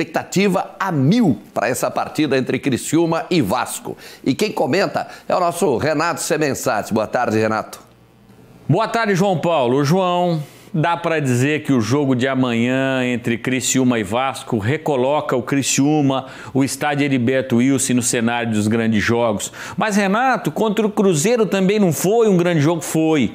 expectativa a mil para essa partida entre Criciúma e Vasco. E quem comenta é o nosso Renato Semensati. Boa tarde, Renato. Boa tarde, João Paulo. João, dá para dizer que o jogo de amanhã entre Criciúma e Vasco recoloca o Criciúma, o estádio Heriberto Wilson no cenário dos grandes jogos. Mas Renato, contra o Cruzeiro também não foi um grande jogo, foi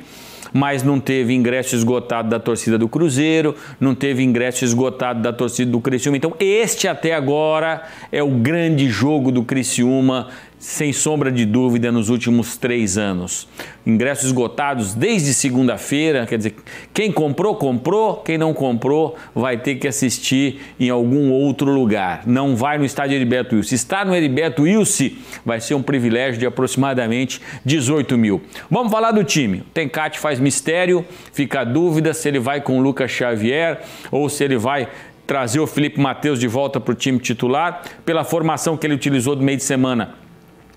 mas não teve ingresso esgotado da torcida do Cruzeiro, não teve ingresso esgotado da torcida do Criciúma. Então, este até agora é o grande jogo do Criciúma sem sombra de dúvida, nos últimos três anos. Ingressos esgotados desde segunda-feira, quer dizer, quem comprou, comprou, quem não comprou vai ter que assistir em algum outro lugar. Não vai no estádio Heriberto Wilson. Estar no Heriberto Wilson vai ser um privilégio de aproximadamente 18 mil. Vamos falar do time. O Tencate faz mistério, fica a dúvida se ele vai com o Lucas Xavier ou se ele vai trazer o Felipe Matheus de volta para o time titular. Pela formação que ele utilizou do meio de semana,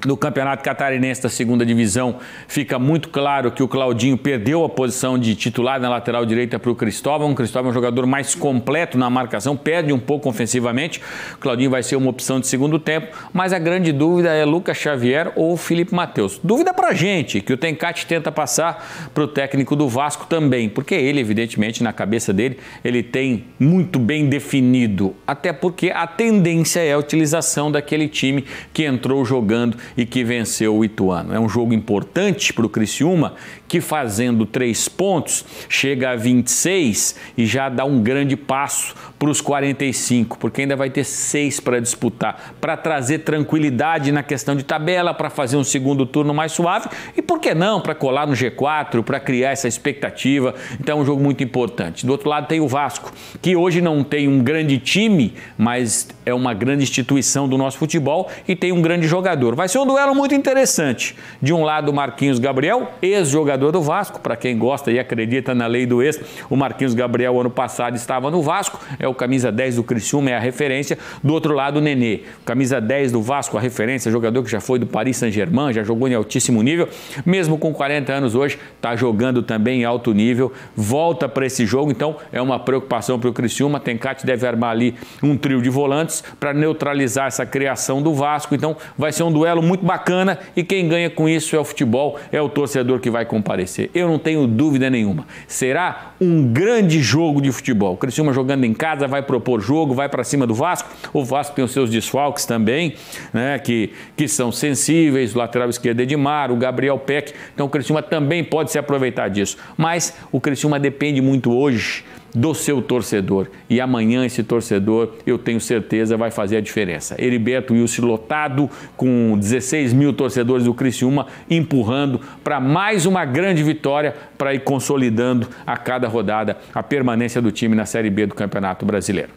no Campeonato Catarinense da segunda divisão, fica muito claro que o Claudinho perdeu a posição de titular na lateral direita para o Cristóvão. O Cristóvão é um jogador mais completo na marcação, perde um pouco ofensivamente. O Claudinho vai ser uma opção de segundo tempo, mas a grande dúvida é Lucas Xavier ou Felipe Matheus. Dúvida para a gente, que o Tencate tenta passar para o técnico do Vasco também, porque ele, evidentemente, na cabeça dele, ele tem muito bem definido. Até porque a tendência é a utilização daquele time que entrou jogando e que venceu o Ituano. É um jogo importante para o Criciúma, que fazendo três pontos, chega a 26 e já dá um grande passo para os 45, porque ainda vai ter seis para disputar, para trazer tranquilidade na questão de tabela, para fazer um segundo turno mais suave e, por que não, para colar no G4, para criar essa expectativa. Então é um jogo muito importante. Do outro lado tem o Vasco, que hoje não tem um grande time, mas é uma grande instituição do nosso futebol e tem um grande jogador. Vai ser um duelo muito interessante. De um lado, Marquinhos Gabriel, ex-jogador do Vasco, para quem gosta e acredita na lei do ex, o Marquinhos Gabriel ano passado estava no Vasco. É é o camisa 10 do Criciúma, é a referência. Do outro lado, o Nenê, camisa 10 do Vasco, a referência, jogador que já foi do Paris Saint-Germain, já jogou em altíssimo nível, mesmo com 40 anos hoje, está jogando também em alto nível, volta para esse jogo, então é uma preocupação para o Criciúma. Tencati deve armar ali um trio de volantes para neutralizar essa criação do Vasco, então vai ser um duelo muito bacana e quem ganha com isso é o futebol, é o torcedor que vai comparecer. Eu não tenho dúvida nenhuma. Será um grande jogo de futebol. O Criciúma jogando em casa casa, vai propor jogo, vai para cima do Vasco. O Vasco tem os seus desfalques também, né, que, que são sensíveis, o lateral esquerdo Edmar, o Gabriel Peck. Então o Criciúma também pode se aproveitar disso. Mas o Criciúma depende muito hoje do seu torcedor. E amanhã esse torcedor, eu tenho certeza, vai fazer a diferença. Heriberto Wilson lotado, com 16 mil torcedores do Criciúma, empurrando para mais uma grande vitória para ir consolidando a cada rodada a permanência do time na Série B do Campeonato Brasileiro.